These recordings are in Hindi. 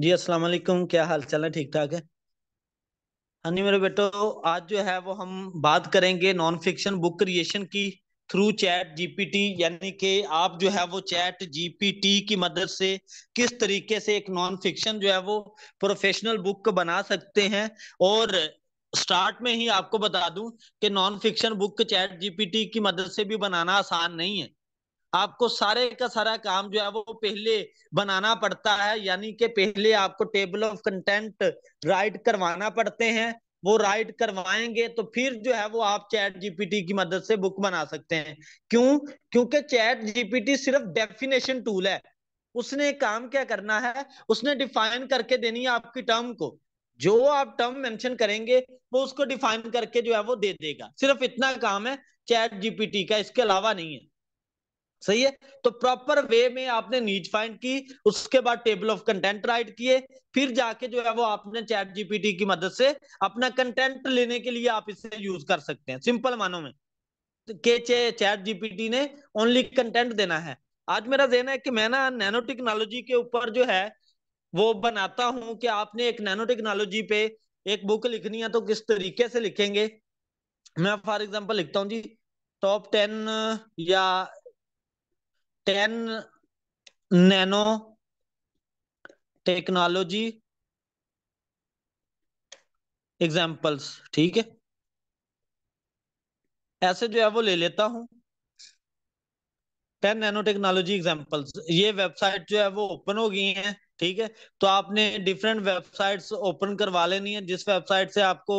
जी अस्सलाम वालेकुम क्या हाल चाल है ठीक ठाक है हाँ जी मेरे बेटो आज जो है वो हम बात करेंगे नॉन फिक्शन बुक क्रिएशन की थ्रू चैट जीपीटी यानी कि आप जो है वो चैट जीपीटी की मदद से किस तरीके से एक नॉन फिक्शन जो है वो प्रोफेशनल बुक बना सकते हैं और स्टार्ट में ही आपको बता दूं कि non fiction book ChatGPT की मदद से भी बनाना आसान नहीं है आपको सारे का सारा काम जो है वो पहले बनाना पड़ता है यानी कि पहले आपको टेबल ऑफ कंटेंट राइट करवाना पड़ते हैं वो राइट करवाएंगे तो फिर जो है वो आप चैट जीपीटी की मदद से बुक बना सकते हैं क्यों क्योंकि चैट जीपीटी सिर्फ डेफिनेशन टूल है उसने काम क्या करना है उसने डिफाइन करके देनी है आपकी टर्म को जो आप टर्म मेंशन करेंगे वो उसको डिफाइन करके जो है वो दे देगा सिर्फ इतना काम है चैट जीपीटी का इसके अलावा नहीं है सही है तो प्रॉपर वे में आपने नीच फाइंड की उसके बाद टेबल ऑफ कंटेंट राइट किए फिर जाके जो है वो आपने चैट जीपीटी की मदद से अपना कंटेंट लेने के लिए आप इसे यूज कर सकते हैं सिंपल मानो में के चे चैट जीपीटी ने ओनली कंटेंट देना है आज मेरा जेन है कि मैं ना नैनो टेक्नोलॉजी के ऊपर जो है वो बनाता हूं कि आपने एक नैनो टेक्नोलॉजी पे एक बुक लिखनी है तो किस तरीके से लिखेंगे मैं फॉर एग्जाम्पल लिखता हूँ जी टॉप टेन या टेन नैनो टेक्नोलॉजी एग्जाम्पल्स ठीक है ऐसे जो है वो ले लेता हूं टेन नैनो टेक्नोलॉजी एग्जाम्पल्स ये वेबसाइट जो है वो ओपन हो गई है ठीक है तो आपने डिफरेंट वेबसाइट्स ओपन करवा लेनी है जिस वेबसाइट से आपको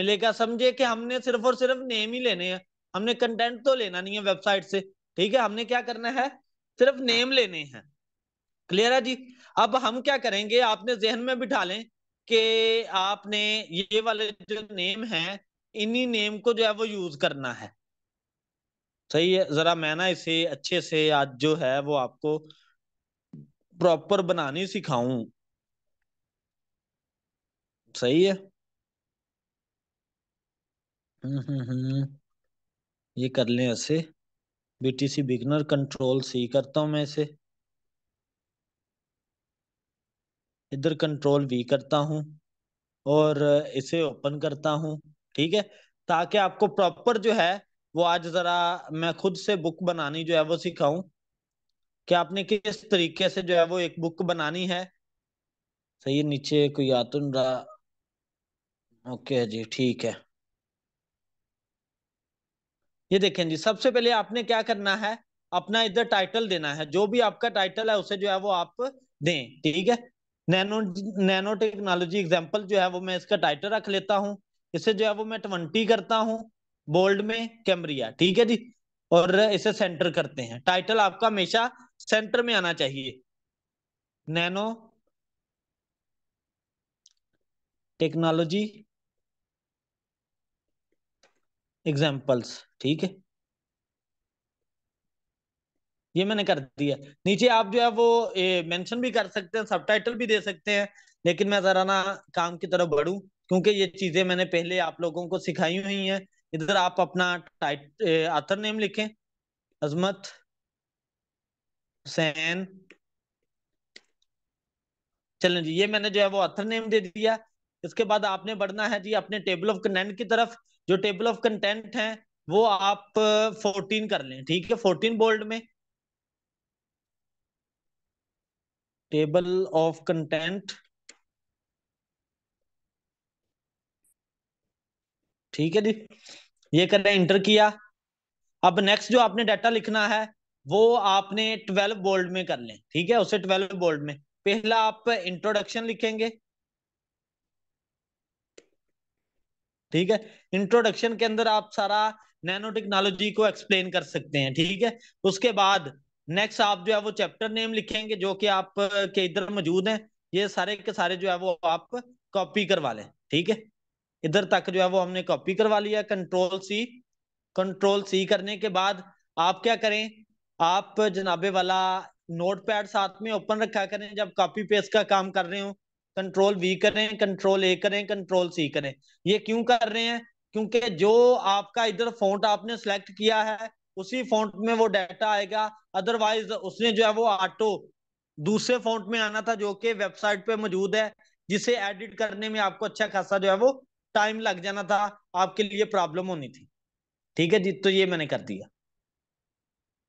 मिलेगा समझे कि हमने सिर्फ और सिर्फ नेम ही लेने हैं हमने कंटेंट तो लेना नहीं है वेबसाइट से ठीक है हमने क्या करना है सिर्फ नेम लेने हैं क्लियर है जी अब हम क्या करेंगे आपने जहन में बिठा लें कि आपने ये वाले जो नेम है इन्हीं नेम को जो है वो यूज करना है सही है जरा मैं ना इसे अच्छे से आज जो है वो आपको प्रॉपर बनानी सिखाऊं सही है हम्म, हम्म हम्म ये कर लें ऐसे बीटीसी बिगनर कंट्रोल सी करता हूं मैं इसे इधर कंट्रोल वी करता हूं और इसे ओपन करता हूं ठीक है ताकि आपको प्रॉपर जो है वो आज जरा मैं खुद से बुक बनानी जो है वो सिखाऊं कि आपने किस तरीके से जो है वो एक बुक बनानी है सही नीचे कोई आतुन रहा ओके जी ठीक है ये देखें जी सबसे पहले आपने क्या करना है अपना इधर टाइटल देना है जो भी आपका टाइटल है उसे जो है वो आप दें ठीक है नैनो नैनो टेक्नोलॉजी एग्जाम्पल जो है वो मैं इसका टाइटल रख लेता हूँ इसे जो है वो मैं ट्वेंटी करता हूँ बोल्ड में कैमरिया ठीक है जी और इसे सेंटर करते हैं टाइटल आपका हमेशा सेंटर में आना चाहिए नैनो टेक्नोलॉजी एग्जाम्पल्स ठीक है ये मैंने कर दिया नीचे आप जो है वो मेंशन भी कर सकते हैं सबटाइटल भी दे सकते हैं लेकिन मैं जरा ना काम की तरफ बढ़ू क्योंकि ये चीजें मैंने पहले आप लोगों को सिखाई हुई हैं इधर आप अपना टाइट आथर नेम लिखें अजमत हुसैन चलें जी ये मैंने जो है वो आथर नेम दे दिया इसके बाद आपने बढ़ना है जी अपने टेबल ऑफ कंटेंट की तरफ जो टेबल ऑफ कंटेंट है वो आप फोर्टीन कर लें ठीक है फोर्टीन बोल्ड में टेबल ऑफ कंटेंट ठीक है जी ये कर रहे इंटर किया अब नेक्स्ट जो आपने डाटा लिखना है वो आपने ट्वेल्व बोल्ड में कर लें ठीक है उसे ट्वेल्व बोल्ड में पहला आप इंट्रोडक्शन लिखेंगे ठीक है इंट्रोडक्शन के अंदर आप सारा नैनो टेक्नोलॉजी को एक्सप्लेन कर सकते हैं ठीक है उसके बाद नेक्स्ट आप जो है वो चैप्टर नेम लिखेंगे जो कि आप के इधर मौजूद हैं ये सारे के सारे जो है वो आप कॉपी करवा लें ठीक है इधर तक जो है वो हमने कॉपी करवा लिया कंट्रोल सी कंट्रोल सी करने के बाद आप क्या करें आप जनाबे वाला नोट पैड साथ में ओपन रखा करें जब कॉपी पेस्ट का काम कर रहे हो कंट्रोल वी करें कंट्रोल ए करें कंट्रोल सी करें ये क्यों कर रहे हैं क्योंकि जो आपका इधर फॉन्ट आपने सेलेक्ट किया है उसी फॉन्ट में वो डाटा आएगा अदरवाइज उसने जो है वो ऑटो दूसरे फॉन्ट में आना था जो कि वेबसाइट पे मौजूद है जिसे एडिट करने में आपको अच्छा खासा जो है वो टाइम लग जाना था आपके लिए प्रॉब्लम होनी थी ठीक है जी तो ये मैंने कर दिया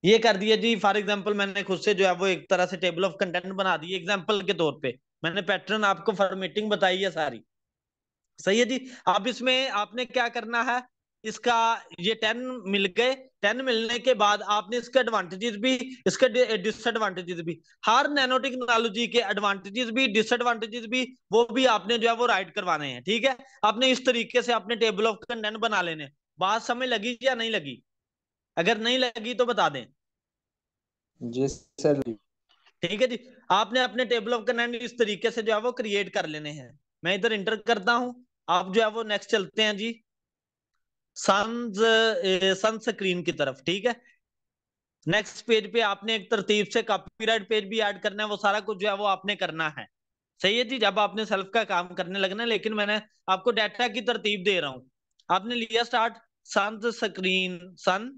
ये कर दिया जी फॉर एग्जाम्पल मैंने खुद से जो है वो एक तरह से टेबल ऑफ कंटेंट बना दी एग्जाम्पल के तौर पर मैंने पैटर्न आपको फॉर्मेटिंग बताई है सारी सही है जी अब इसमें आपने क्या करना है इसका ये टेन मिल गए टेन मिलने के बाद आपने इसके एडवांटेजेस भी इसके डिसएडवांटेजेस भी हर नैनो टेक्नोलॉजी के एडवांटेजेस भी डिसएडवांटेजेस भी वो भी आपने जो है वो राइट करवाने हैं ठीक है आपने इस तरीके से अपने टेबल ऑफ कंटेंट बना लेने बात समय लगी या नहीं लगी अगर नहीं लगी तो बता दें जी सर ठीक है जी आपने अपने टेबल ऑफ कंटेंट इस तरीके से जो है वो क्रिएट कर लेने हैं मैं इधर इंटर करता हूं आप जो है वो नेक्स्ट चलते हैं जी सन्स सन स्क्रीन की तरफ ठीक है नेक्स्ट पेज पे आपने एक तरतीब से कॉपीराइट पेज भी ऐड करना है वो सारा कुछ जो है वो आपने करना है सही है जी जब आपने सेल्फ का काम करने लगना है लेकिन मैंने आपको डाटा की तरतीब दे रहा हूं आपने लिया start sunscreen 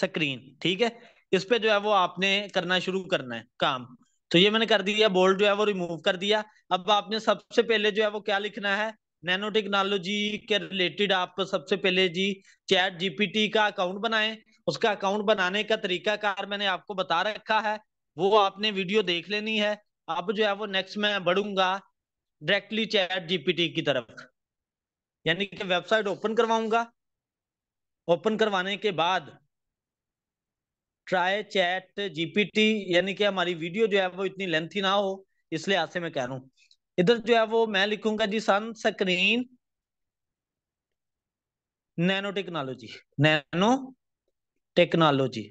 sunscreen ठीक है इस पे जो है वो आपने करना शुरू करना है काम तो ये मैंने कर दिया बोल्ड जो है वो रिमूव कर दिया अब आपने सबसे पहले जो है वो क्या लिखना है नैनो टेक्नोलॉजी के रिलेटेड आप सबसे पहले जी चैट जीपीटी का अकाउंट बनाएं उसका अकाउंट बनाने का तरीका कार मैंने आपको बता रखा है वो आपने वीडियो देख लेनी है अब जो है वो नेक्स्ट मैं बढ़ूंगा डायरेक्टली चैट जीपीटी की तरफ यानी कि वेबसाइट ओपन करवाऊंगा ओपन करवाने के बाद ट्राई चैट जीपीटी यानी कि हमारी वीडियो जो है वो इतनी लेंथी ना हो इसलिए आज से मैं कह रहा हूँ इधर जो है वो मैं लिखूंगा जी sunscreen nanotechnology nanotechnology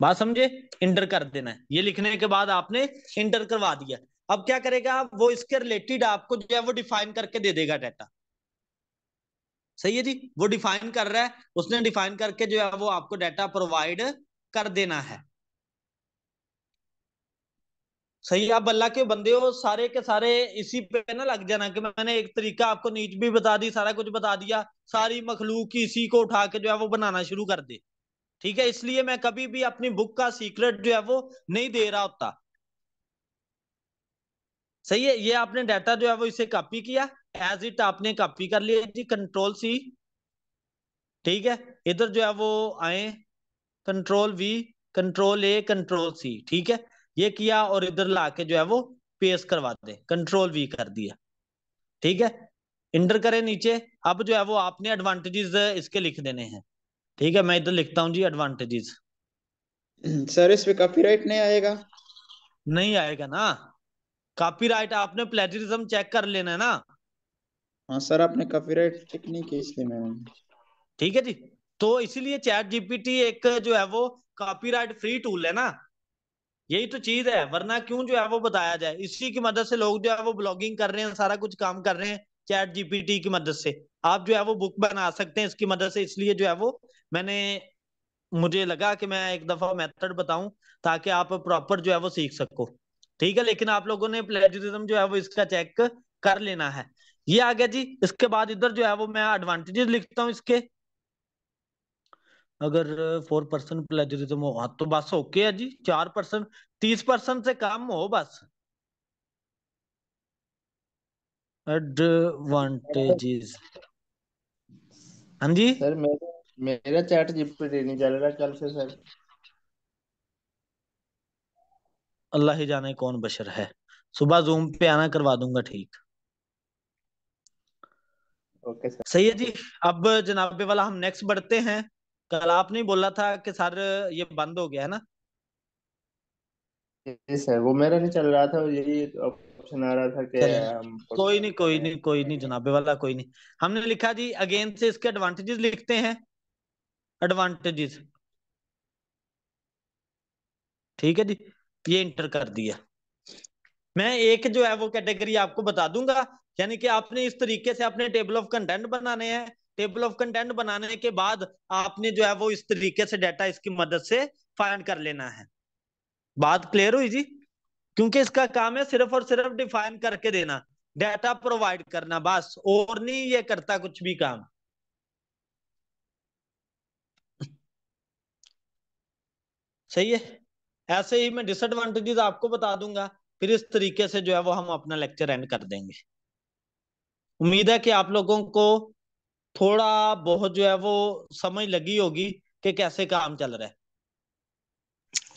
बात समझे इंटर कर देना है ये लिखने के बाद आपने इंटर करवा दिया अब क्या करेगा वो इसके रिलेटेड आपको जो है वो डिफाइन करके दे देगा डाटा सही है जी वो डिफाइन कर रहा है उसने डिफाइन करके जो है वो आपको डाटा प्रोवाइड कर देना है सही आप अल्लाह के बंदे हो सारे के सारे इसी पे ना लग जाना कि मैंने एक तरीका आपको नीच भी बता दी सारा कुछ बता दिया सारी मखलूक इसी को उठा के जो है वो बनाना शुरू कर दे ठीक है इसलिए मैं कभी भी अपनी बुक का सीक्रेट जो है वो नहीं दे रहा होता सही है ये आपने डाटा जो है वो इसे कॉपी किया एज इट आपने कॉपी कर लिया जी कंट्रोल सी ठीक है इधर जो है वो आए control V control A control C ठीक है ये किया और इधर ला के जो है वो पेस्ट करवा दे कंट्रोल वी कर दिया ठीक है इंटर करें नीचे अब जो है वो आपने एडवांटेजेस इसके लिख देने हैं ठीक है मैं इधर लिखता हूँ जी एडवांटेजेस सर इसमें कॉपीराइट नहीं आएगा नहीं आएगा ना कॉपीराइट आपने प्लेजरिज्म चेक कर लेना है ना हाँ सर आपने कॉपीराइट चेक नहीं किया इसलिए मैम ठीक है जी तो इसीलिए चैट जीपीटी एक जो है वो कॉपीराइट फ्री टूल है ना यही तो चीज है वरना क्यों जो है वो बताया जाए इसी की मदद से लोग जो है वो ब्लॉगिंग कर रहे हैं सारा कुछ काम कर रहे हैं चैट जीपीटी की मदद से आप जो है वो बुक बना सकते हैं इसकी मदद से इसलिए जो है वो मैंने मुझे लगा कि मैं एक दफा मेथड बताऊं ताकि आप प्रॉपर जो है वो सीख सको ठीक है लेकिन आप लोगों ने प्लेजरिज्म जो है वो इसका चेक कर लेना है ये आ गया जी इसके बाद इधर जो है वो मैं एडवांटेजेस लिखता हूँ इसके अगर फोर परसेंट प्लेजरिज्म हो हाँ तो बस ओके है जी चार परसेंट तीस परसेंट से कम हो बस एडवांटेजेस हाँ जी सर मेरा मेरा चैट जीपीटी नहीं चल रहा कल से सर अल्लाह ही जाने कौन बशर है सुबह जूम पे आना करवा दूंगा ठीक ओके सर सही है जी अब जनाबे वाला हम नेक्स्ट बढ़ते हैं कल आपने बोला था कि सर ये बंद हो गया है ना जी सर वो मेरा नहीं चल रहा था यही ऑप्शन आ रहा था कि हम कोई नहीं कोई नहीं कोई नहीं जनाबे वाला कोई नहीं हमने लिखा जी अगेन से इसके एडवांटेजेस लिखते हैं एडवांटेजेस ठीक है जी ये इंटर कर दिया मैं एक जो है वो कैटेगरी आपको बता दूंगा यानी कि आपने इस तरीके से अपने टेबल ऑफ कंटेंट बनाने हैं टेबल ऑफ कंटेंट बनाने के बाद आपने जो है वो इस तरीके से डाटा इसकी मदद से फाइंड कर लेना है बात क्लियर हुई जी क्योंकि इसका काम है सिर्फ और सिर्फ डिफाइन करके देना डाटा प्रोवाइड करना बस और नहीं ये करता कुछ भी काम सही है ऐसे ही मैं डिसएडवांटेजेस आपको बता दूंगा फिर इस तरीके से जो है वो हम अपना लेक्चर एंड कर देंगे उम्मीद है कि आप लोगों को थोड़ा बहुत जो है वो समझ लगी होगी कि कैसे काम चल रहा है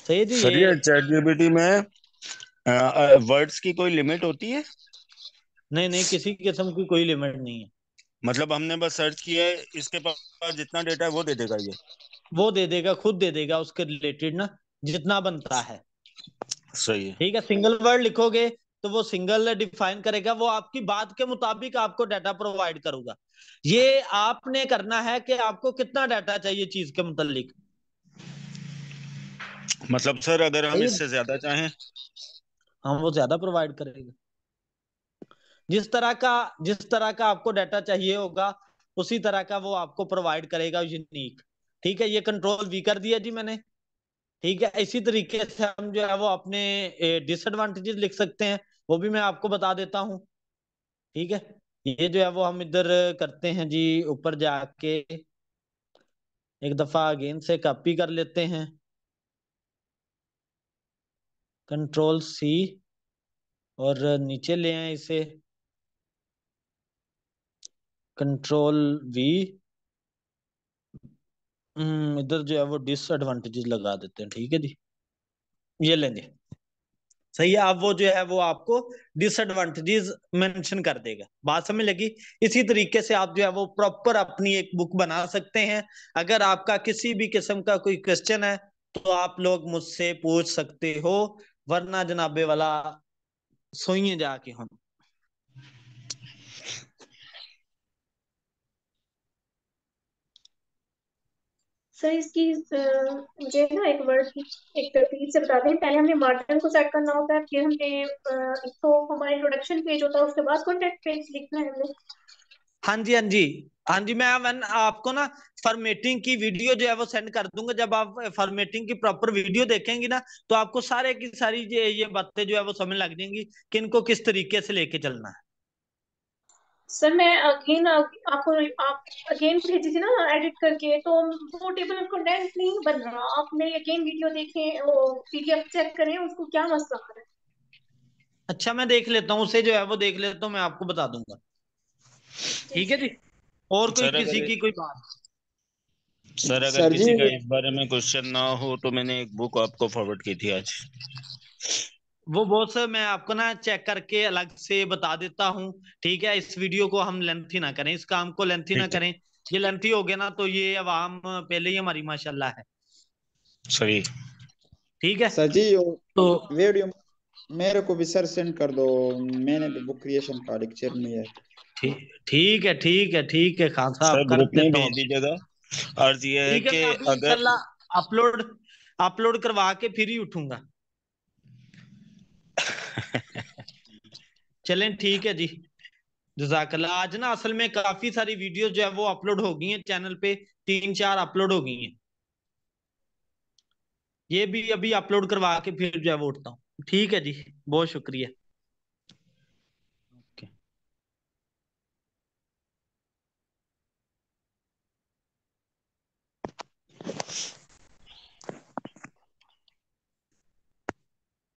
सही जी सर ये में वर्ड्स की कोई लिमिट होती है नहीं नहीं किसी किस्म की कोई लिमिट नहीं है मतलब हमने बस सर्च किया है इसके पास जितना डेटा है वो दे देगा ये वो दे देगा खुद दे देगा उसके रिलेटेड ना जितना बनता है सही ठीक है सिंगल वर्ड लिखोगे तो वो सिंगल डिफाइन करेगा वो आपकी बात के मुताबिक आपको डाटा प्रोवाइड करूंगा ये आपने करना है कि आपको कितना डाटा चाहिए चीज के मुतालिक मतलब सर अगर हम इससे ज्यादा चाहें हम हाँ, वो ज्यादा प्रोवाइड करेगा जिस तरह का जिस तरह का आपको डाटा चाहिए होगा उसी तरह का वो आपको प्रोवाइड करेगा यूनिक ठीक है ये कंट्रोल वी कर दिया जी मैंने ठीक है इसी तरीके से हम जो है वो अपने डिसएडवांटेजेस लिख सकते हैं वो भी मैं आपको बता देता हूँ ठीक है ये जो है वो हम इधर करते हैं जी ऊपर जाके एक दफा अगेन से कॉपी कर लेते हैं कंट्रोल सी और नीचे ले आए इसे कंट्रोल वी हम्म, इधर जो है वो डिसएडवांटेजेस लगा देते हैं ठीक है जी ये लेंगे सही है अब वो जो है वो आपको डिसएडवांटेजेस मेंशन कर देगा बात समझ लगी इसी तरीके से आप जो है वो प्रॉपर अपनी एक बुक बना सकते हैं अगर आपका किसी भी किस्म का कोई क्वेश्चन है तो आप लोग मुझसे पूछ सकते हो वरना जनाबे वाला सोइए जाके हम सर इसकी मुझे ना एक वर्ड एक तफसील से बता दें पहले हमने मार्टन को सेट करना होता है फिर हमने इसको हमारे इंट्रोडक्शन पेज होता है उसके बाद कॉन्टेक्ट पेज लिखना है हमें हाँ जी हाँ जी हाँ जी मैं वन आपको ना फॉर्मेटिंग की वीडियो जो है वो सेंड कर दूंगा जब आप फॉर्मेटिंग की प्रॉपर वीडियो देखेंगी ना तो आपको सारे की सारी ये ये बातें जो है वो समझ लग जाएंगी कि इनको किस तरीके से लेके चलना है सर मैं अगेन आपको आप अगेन भेजी थी ना एडिट करके तो वो टेबल ऑफ कंटेंट नहीं बन रहा आप मेरी अगेन वीडियो देखें वो पीडीएफ चेक करें उसको क्या मसला है अच्छा मैं देख लेता हूँ उसे जो है वो देख लेता हूँ मैं आपको बता दूंगा ठीक है जी और कोई किसी की कोई बात सर अगर सर किसी का इस बारे में क्वेश्चन ना हो तो मैंने एक बुक आपको फॉरवर्ड की थी आज वो बॉस मैं आपको ना चेक करके अलग से बता देता हूँ ठीक है इस वीडियो को हम लेंथी ना करें इस काम को लेंथी ना करें ये लेंथी हो गया ना तो ये आवाम पहले ही हमारी माशाल्लाह है सही ठीक है सर जी तो वीडियो मेरे को भी सर सेंड कर दो मैंने भी बुक क्रिएशन का लेक्चर लिया है ठीक है ठीक है ठीक है खान साहब ग्रुप में भेज दीजिएगा अर्ज ये है कि अगर अपलोड अपलोड करवा के फिर ही उठूंगा चलें ठीक है जी जजाकला आज ना असल में काफी सारी वीडियो जो है वो अपलोड हो गई है चैनल पे तीन चार अपलोड हो गई है ये भी अभी अपलोड करवा के फिर जो है वो उठता हूँ ठीक है जी बहुत शुक्रिया